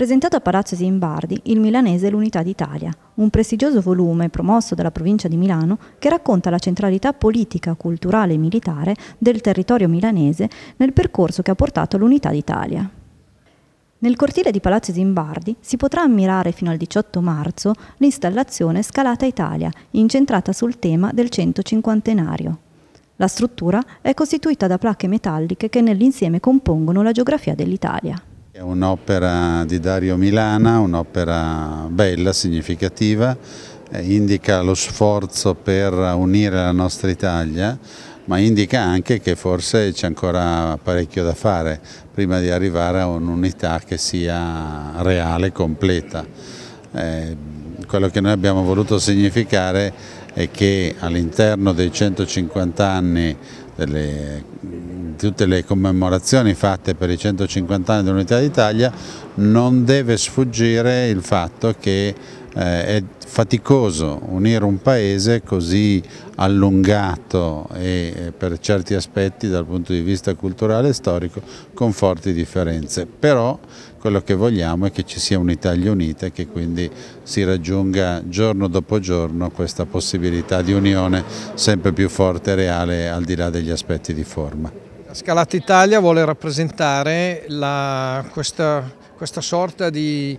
presentato a Palazzo Zimbardi Il Milanese l'Unità d'Italia, un prestigioso volume promosso dalla provincia di Milano che racconta la centralità politica, culturale e militare del territorio milanese nel percorso che ha portato all'Unità d'Italia. Nel cortile di Palazzo Zimbardi si potrà ammirare fino al 18 marzo l'installazione Scalata Italia, incentrata sul tema del 150enario. La struttura è costituita da placche metalliche che nell'insieme compongono la geografia dell'Italia. È un'opera di Dario Milana, un'opera bella, significativa, indica lo sforzo per unire la nostra Italia, ma indica anche che forse c'è ancora parecchio da fare prima di arrivare a un'unità che sia reale, completa. Eh, quello che noi abbiamo voluto significare è che all'interno dei 150 anni delle tutte le commemorazioni fatte per i 150 anni dell'Unità d'Italia, non deve sfuggire il fatto che eh, è faticoso unire un paese così allungato e eh, per certi aspetti dal punto di vista culturale e storico con forti differenze, però quello che vogliamo è che ci sia un'Italia unita e che quindi si raggiunga giorno dopo giorno questa possibilità di unione sempre più forte e reale al di là degli aspetti di forma. Scalata Italia vuole rappresentare la, questa, questa sorta di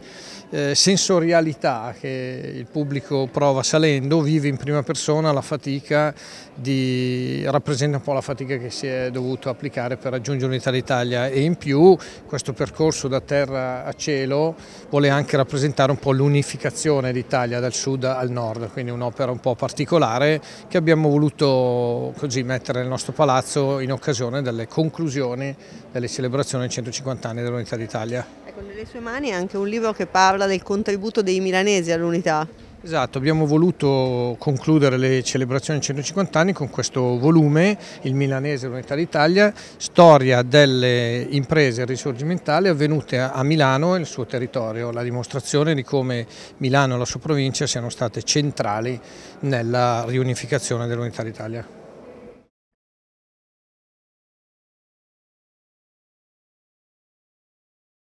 eh, sensorialità che il pubblico prova salendo, vive in prima persona la fatica di, rappresenta un po' la fatica che si è dovuto applicare per raggiungere l'Unità d'Italia e in più questo percorso da terra a cielo vuole anche rappresentare un po' l'unificazione d'Italia dal sud al nord, quindi un'opera un po' particolare che abbiamo voluto così mettere nel nostro palazzo in occasione delle conclusioni delle celebrazioni dei 150 anni dell'Unità d'Italia. Ecco, nelle sue mani è anche un libro che parla parla del contributo dei milanesi all'unità. Esatto, abbiamo voluto concludere le celebrazioni 150 anni con questo volume, il Milanese l'Unità d'Italia, storia delle imprese risorgimentali avvenute a Milano e il suo territorio, la dimostrazione di come Milano e la sua provincia siano state centrali nella riunificazione dell'Unità d'Italia.